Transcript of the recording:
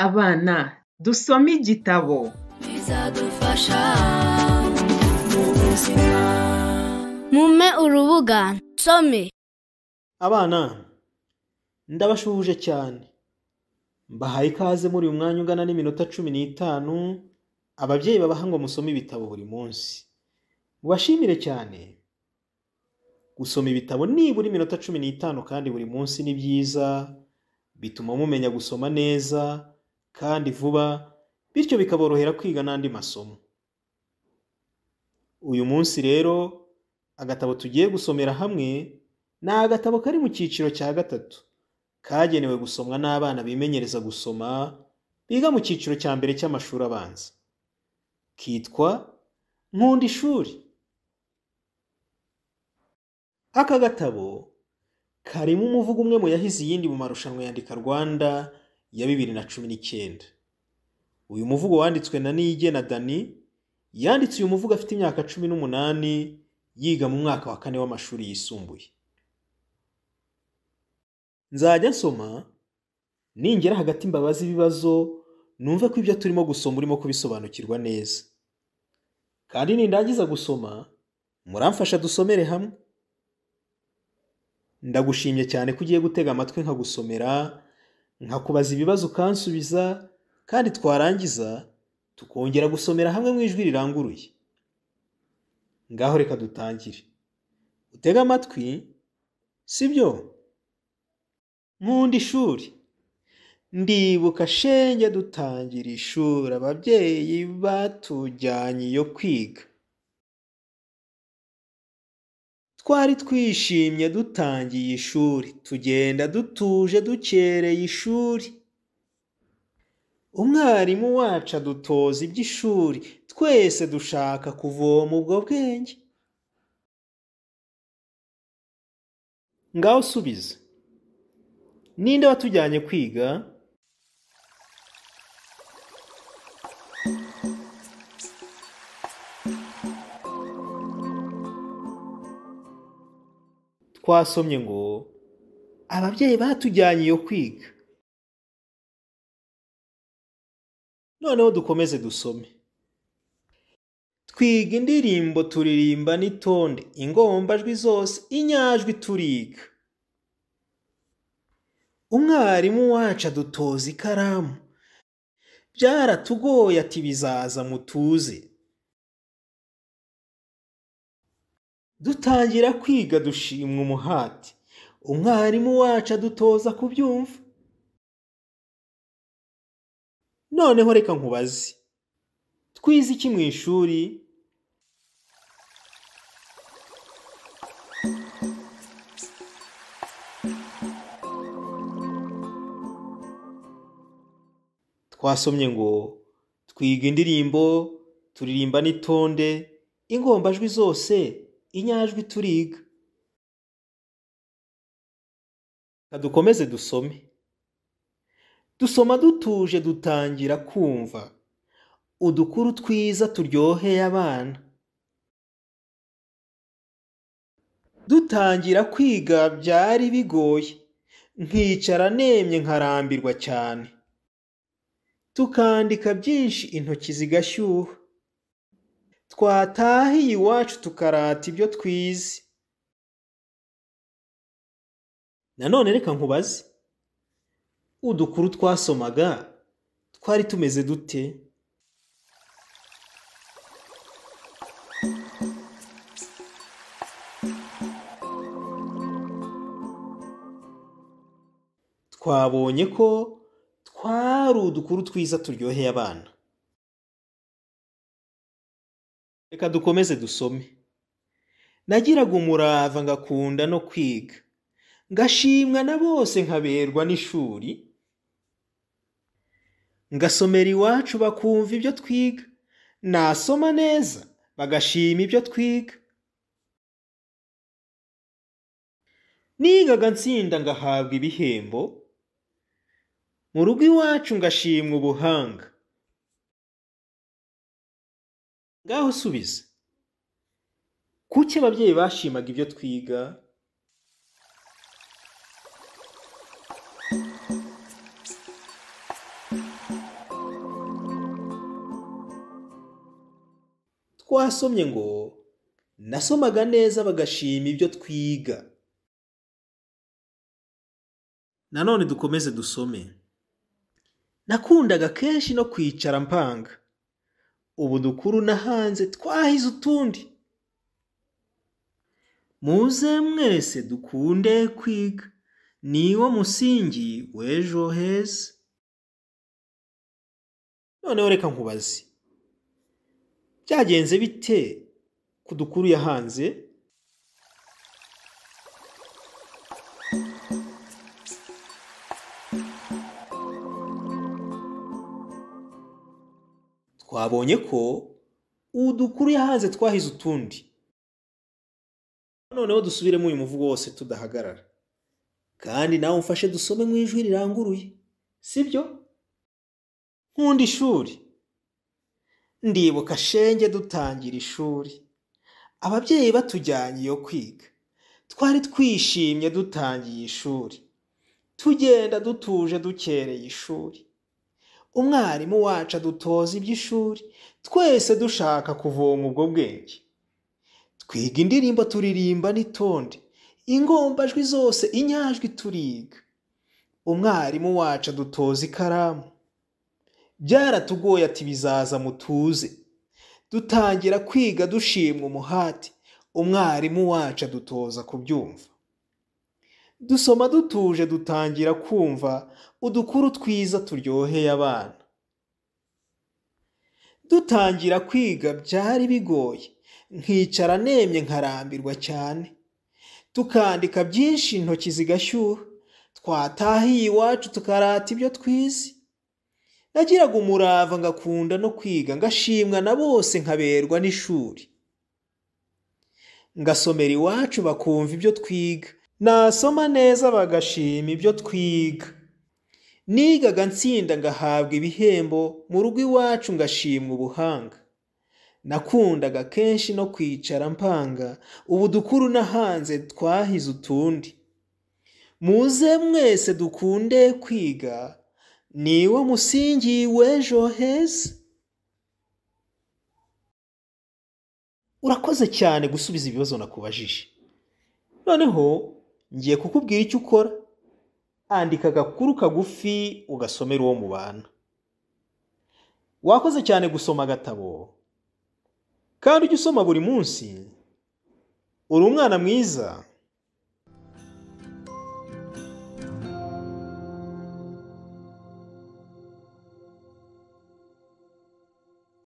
abana dusome igitabo bizadufasha mu buzima mume urubuga nsome abana ndabashuhuje cyane mbahaye ikaze muri uyu mwanya ungana n'iminota cumi n'itanu ababyeyi babaha ngo musome ibitabo buri munsi mubashimire cyane gusoma ibitabo nibura iminota cumi n'itanu kandi buri munsi ni byiza bituma mumenya gusoma neza kandi vuba bityo bikaborohera kwiga n'andi masomo uyu munsi rero agatabo tugiye gusomera hamwe ni agatabo kari mu cyiciro cya gatatu kagenewe gusomwa n'abana bimenyereza gusoma biga mu cyiciro cya mbere cy'amashuri abanza kitwa nkunda ishuri aka gatabo karimo umuvugo umwe mu yahize iyindi mu marushanwa yandika rwanda ya bibiri na cumi n'icyenda uyu muvugo wanditswe na Niyigena Dani yanditse uyu muvugo afite imyaka cumi n'umunani yiga mu mwaka wa kane w'amashuri yisumbuye nzajya nsoma ningera hagati mbabaza ibibazo numve ko ibyo turimo gusoma urimo kubisobanukirwa neza kandi nindangiza gusoma muramfasha dusomere hamwe ndagushimye cyane ko ugiye gutega amatwi nkagusomera nkakubaza ibibazo ukansubiza kandi twarangiza tukongera gusomera hamwe mu ijwi riranguruye ngaho reka dutangire utege amatwi sibyo nkunda ishuri ndibuka shenge dutangira ishuri ababyeyi batujyanye iyo kwiga twari twishimye dutangiye ishuri tugenda dutuje dukereye ishuri umwarimu wacu adutoza iby'ishuri twese dushaka kuvoma ubwo bwenge ngaho usubize ninde watujyanye kwiga twasomye ngo ababyeyi batujyanye iyo kwiga noneho dukomeze dusome twiga indirimbo turirimba n'itonde ingombajwi zose inyajwi turiga umwarimu wacu adutoza ikaramu byaratugoye ati bizaza mutuze dutangira kwiga dushimwa umuhati umwarimu wacu adutoza kubyumva noneho reka nkubaze twize iki mu ishuri twasomye ngo twiga indirimbo turirimba n'itonde ingombajwi zose inyajwi turiga dukomeze dusome dusoma dutuje dutangira kumva udukuru twiza turyoheye abana dutangira kwiga byari bigoye nkicara nemye nkarambirwa cyane tukandika byinshi intoki zigashyuha twatahiye iwacu tukarata ibyo twize nanone reka nkubaze udukuru twasomaga twari tumeze dute twabonye ko twari udukuru twiza turyoheye abana reka dukomeze dusome nagiraga umurava ngakunda no kwiga ngashimwa na bose nkaberwa n'ishuri ngasomera iwacu bakumva ibyo twiga nasoma neza bagashima ibyo twiga nigaga nsinda ngahabwa ibihembo mu rugo iwacu ngashimwa ubuhanga ngaho usubize kuki ababyeyi bashimaga ibyo twiga twasomye ngo nasomaga neza bagashima ibyo twiga nanone dukomeze dusome nakundaga kenshi no kwicara mpanga ubu dukuru na hanze twahize utundi muze mwese dukunde kwiga wo musingi w'ejo heza noneho reka nkubazi byagenze bite ku dukuru yahanze twabonye ko udukuru yahanze twahize utundi noneho dusubiremo uyu muvugo wose tudahagarara kandi nawe umfashe dusome mu ijwi riranguruye si sibyo nkunda ishuri ndibuka shenge dutangira ishuri ababyeyi batujyanye iyo kwiga twari twishimye dutangiye ishuri tugenda dutuje dukereye ishuri umwarimu wacu adutoza iby'ishuri twese dushaka kuvoma ubwo bwenge twiga indirimbo turirimba n'itonde ingombajwi zose inyajwi turiga umwarimu wacu adutoza ikaramu byaratugoye ati bizaza mutuze dutangira kwiga dushimwa umuhati umwarimu wacu adutoza kubyumva dusoma dutuje dutangira kumva udukuru twiza turyoheye abana dutangira kwiga byari bigoye nkicara nemye nkarambirwa cyane tukandika byinshi intoki zigashyuha twatahiye iwacu tukarata ibyo twize nagiraga umurava ngakunda no kwiga ngashimwa na bose nkaberwa n'ishuri ngasomera iwacu bakumva ibyo twiga nasoma neza bagashima ibyo twiga nigaga nsinda ngahabwa ibihembo mu rugo iwacu ngashimwa ubuhanga nakundaga kenshi no kwicara mpanga ubu dukuru n'ahanze twahize utundi muze mwese dukunde kwiga niwo musingi w'ejo heza urakoze cyane gusubiza ibibazo nakubajije noneho ngiye kukubwira icyo ukora andika agakuru kagufi ugasomera uwo mubana wakoze cyane gusoma agatabo kandi ujye usoma buri munsi uri umwana mwiza